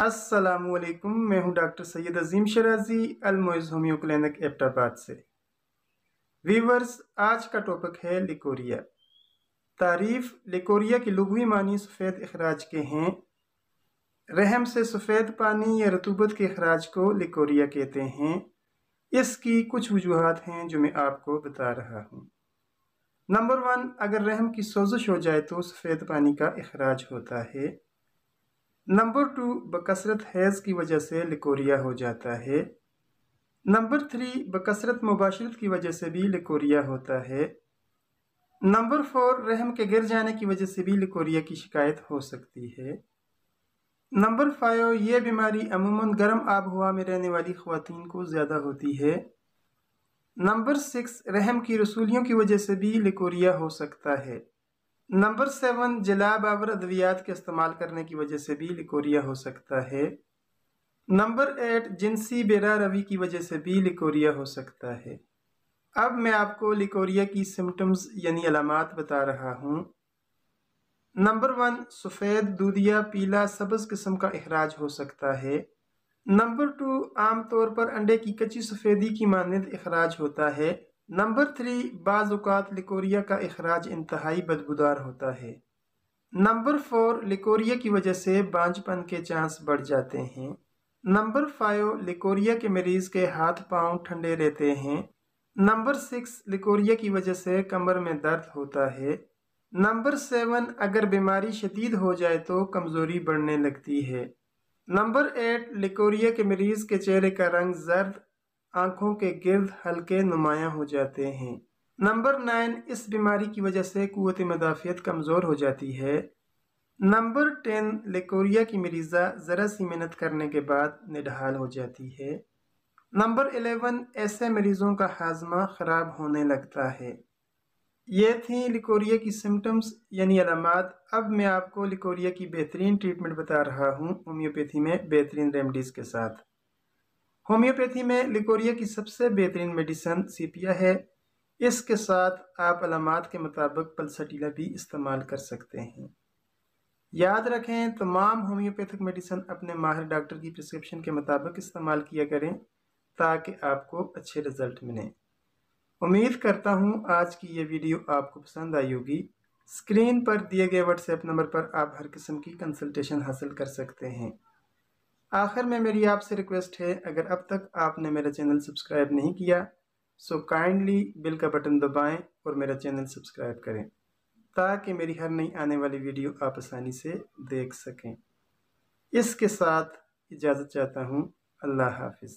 वालेकुम मैं हूं डॉक्टर सैयद अजीम शराजी अलमोज़ होम्यो क्लिनिक एबटाबाद से वीवर्स आज का टॉपिक है लिकोरिया तारीफ़ लिकोरिया की लघवी मानी सफ़ेद अखराज के हैं रहम से सफ़ेद पानी या रतूबत के अखराज को लिकोरिया कहते हैं इसकी कुछ वजूहत हैं जो मैं आपको बता रहा हूँ नंबर वन अगर रहम की सोजिश हो जाए तो सफ़ेद पानी का अखराज होता है नंबर टू बकसरत हैज़ की वजह से लिकोरिया हो जाता है नंबर थ्री बकसरत मुबाशरत की वजह से भी लिकोरिया होता है नंबर फोर रहम के गिर जाने की वजह से भी लिकोरिया की शिकायत हो सकती है नंबर फाइव ये बीमारी अमूमन गर्म आब हवा में रहने वाली खुवान को ज़्यादा होती है नंबर सिक्स रहम की रसूलियों की वजह से भी लिकोरिया हो सकता है नंबर सेवन जलाब आवर अद्वियात के इस्तेमाल करने की वजह से भी लिकोरिया हो सकता है नंबर एट जिनसी बेरा रवि की वजह से भी लिकोरिया हो सकता है अब मैं आपको लिकोरिया की सिम्टम्स यानी अलामत बता रहा हूँ नंबर वन सफ़ेद दूधिया पीला सब्ज़ किस्म का अखराज हो सकता है नंबर टू आम तौर पर अंडे की कच्ची सफ़ेदी की मानद अखराज होता है नंबर थ्री बाज़ात लिकोरिया का अखराज इंतहाई बदबूदार होता है नंबर फोर लिकोरिया की वजह से बांझपन के चांस बढ़ जाते हैं नंबर फाइव लिकोरिया के मरीज़ के हाथ पांव ठंडे रहते हैं नंबर सिक्स लिकोरिया की वजह से कमर में दर्द होता है नंबर सेवन अगर बीमारी शदीद हो जाए तो कमज़ोरी बढ़ने लगती है नंबर एट लिकोरिया के मरीज़ के चेहरे का रंग जर्द आंखों के गिर्द हल्के नुमाया हो जाते हैं नंबर नाइन इस बीमारी की वजह से कुत मदाफ़ियत कमज़ोर हो जाती है नंबर टेन लेकोरिया की मरीज़ा ज़रा सी मेहनत करने के बाद निडहाल हो जाती है नंबर एलेवन ऐसे मरीज़ों का हाजमा ख़राब होने लगता है ये थी लिकोरिया की सिम्टम्स यानी अलामत अब मैं आपको लिकोरिया की बेहतरीन ट्रीटमेंट बता रहा हूँ होम्योपैथी में बेहतरीन रेमडीज़ के साथ होम्योपैथी में लिकोरिया की सबसे बेहतरीन मेडिसन सीपिया है इसके साथ आप अलामत के मुताबिक पलसटीला भी इस्तेमाल कर सकते हैं याद रखें तमाम होम्योपैथिक मेडिसन अपने माहिर डॉक्टर की प्रिस्क्रिप्शन के मुताबिक इस्तेमाल किया करें ताकि आपको अच्छे रिजल्ट मिलें उम्मीद करता हूँ आज की ये वीडियो आपको पसंद आई होगी स्क्रीन पर दिए गए व्हाट्सएप नंबर पर आप हर किस्म की कंसल्टेशन हासिल कर सकते हैं आखिर में मेरी आपसे रिक्वेस्ट है अगर अब तक आपने मेरा चैनल सब्सक्राइब नहीं किया सो काइंडली बिल का बटन दबाएं और मेरा चैनल सब्सक्राइब करें ताकि मेरी हर नई आने वाली वीडियो आप आसानी से देख सकें इसके साथ इजाज़त चाहता हूँ अल्लाह हाफिज़